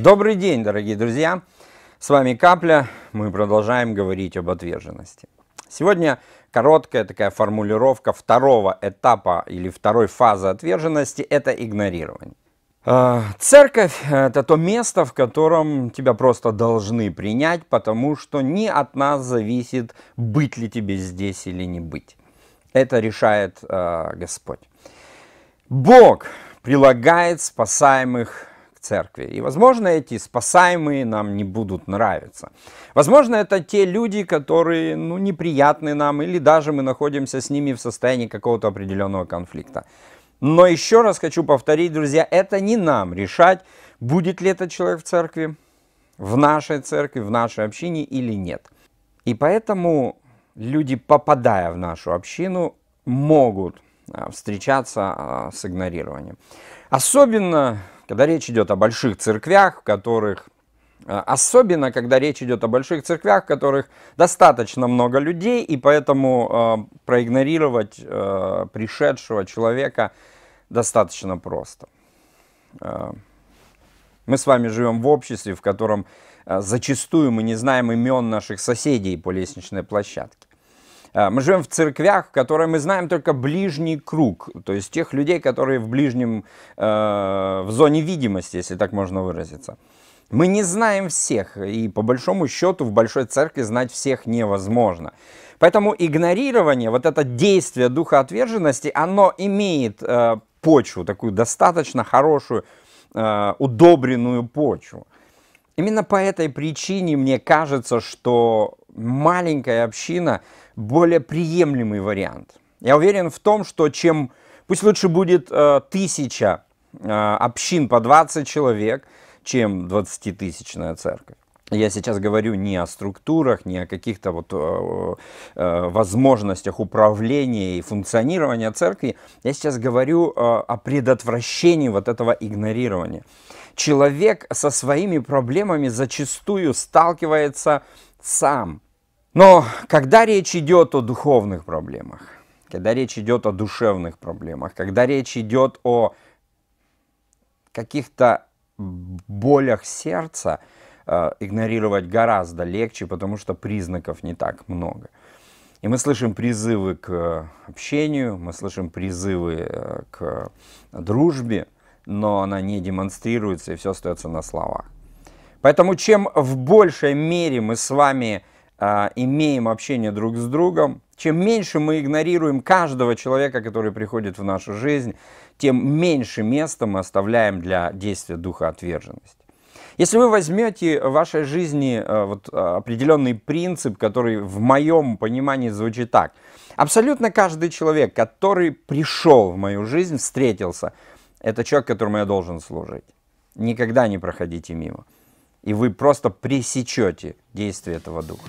Добрый день, дорогие друзья! С вами Капля. Мы продолжаем говорить об отверженности. Сегодня короткая такая формулировка второго этапа или второй фазы отверженности – это игнорирование. А, церковь – это то место, в котором тебя просто должны принять, потому что не от нас зависит, быть ли тебе здесь или не быть. Это решает э, Господь. Бог прилагает спасаемых церкви. И, возможно, эти спасаемые нам не будут нравиться. Возможно, это те люди, которые ну, неприятны нам, или даже мы находимся с ними в состоянии какого-то определенного конфликта. Но еще раз хочу повторить, друзья, это не нам решать, будет ли этот человек в церкви, в нашей церкви, в нашей общине или нет. И поэтому люди, попадая в нашу общину, могут а, встречаться а, с игнорированием. Особенно, когда речь идет о больших церквях, в которых а, Особенно, когда речь идет о больших церквях, в которых достаточно много людей, и поэтому э, проигнорировать э, пришедшего человека достаточно просто. Э, мы с вами живем в обществе, в котором э, зачастую мы не знаем имен наших соседей по лестничной площадке. А, мы живем в церквях, которые мы знаем только ближний круг, то есть тех людей, которые в ближнем, э, в зоне видимости, если так можно выразиться. Мы не знаем всех, и по большому счету в большой церкви знать всех невозможно. Поэтому игнорирование, вот это действие духа отверженности, оно имеет э, почву, такую достаточно хорошую, э, удобренную почву. Именно по этой причине мне кажется, что маленькая община более приемлемый вариант. Я уверен в том, что чем пусть лучше будет э, тысяча э, общин по 20 человек, чем 20-тысячная церковь. Я сейчас говорю не о структурах, не о каких-то вот э, э, возможностях управления и функционирования церкви. Я сейчас говорю э, о предотвращении вот этого игнорирования. Человек со своими проблемами зачастую сталкивается сам. Но когда речь идет о духовных проблемах, когда речь идет о душевных проблемах, когда речь идет о каких-то болях сердца, э, игнорировать гораздо легче, потому что признаков не так много. И мы слышим призывы к общению, мы слышим призывы э, к дружбе, но она не демонстрируется, и все остается на словах. Поэтому чем в большей мере мы с вами э, а, имеем общение друг с другом, чем меньше мы игнорируем каждого человека, который приходит в нашу жизнь, тем меньше места мы оставляем для действия духа отверженности. Если вы возьмете в вашей жизни э, вот, а, определенный принцип, который в моем понимании звучит так. Абсолютно каждый человек, который пришел в мою жизнь, встретился, это человек, которому я должен служить. Никогда не проходите мимо. И вы просто пресечете действие этого духа.